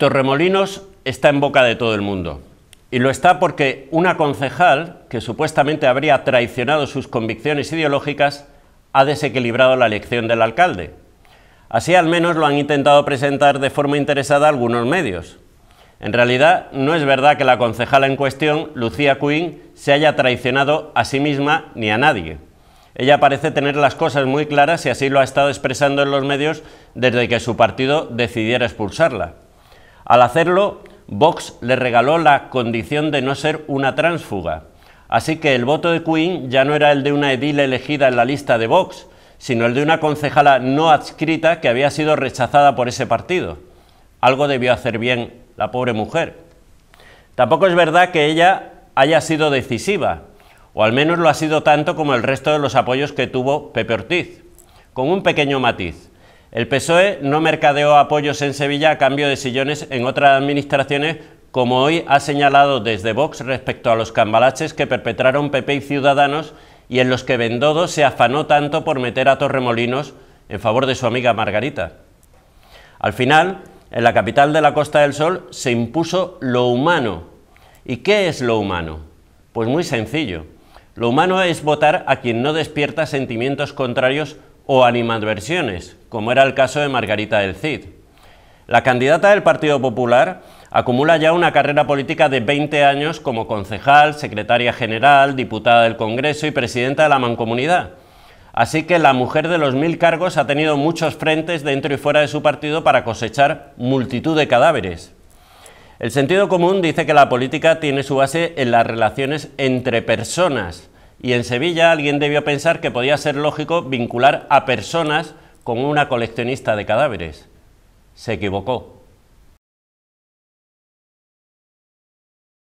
Torremolinos está en boca de todo el mundo. Y lo está porque una concejal, que supuestamente habría traicionado sus convicciones ideológicas, ha desequilibrado la elección del alcalde. Así al menos lo han intentado presentar de forma interesada algunos medios. En realidad, no es verdad que la concejala en cuestión, Lucía Quinn, se haya traicionado a sí misma ni a nadie. Ella parece tener las cosas muy claras y así lo ha estado expresando en los medios desde que su partido decidiera expulsarla. Al hacerlo, Vox le regaló la condición de no ser una tránsfuga. Así que el voto de Queen ya no era el de una edil elegida en la lista de Vox, sino el de una concejala no adscrita que había sido rechazada por ese partido. Algo debió hacer bien la pobre mujer. Tampoco es verdad que ella haya sido decisiva, o al menos lo ha sido tanto como el resto de los apoyos que tuvo Pepe Ortiz, con un pequeño matiz. El PSOE no mercadeó apoyos en Sevilla a cambio de sillones en otras administraciones, como hoy ha señalado desde Vox respecto a los cambalaches que perpetraron PP y Ciudadanos y en los que Bendodo se afanó tanto por meter a Torremolinos en favor de su amiga Margarita. Al final, en la capital de la Costa del Sol se impuso lo humano. ¿Y qué es lo humano? Pues muy sencillo. Lo humano es votar a quien no despierta sentimientos contrarios o animadversiones, como era el caso de Margarita del Cid. La candidata del Partido Popular acumula ya una carrera política de 20 años como concejal, secretaria general, diputada del Congreso y presidenta de la Mancomunidad. Así que la mujer de los mil cargos ha tenido muchos frentes dentro y fuera de su partido para cosechar multitud de cadáveres. El sentido común dice que la política tiene su base en las relaciones entre personas, y en Sevilla alguien debió pensar que podía ser lógico vincular a personas con una coleccionista de cadáveres. Se equivocó.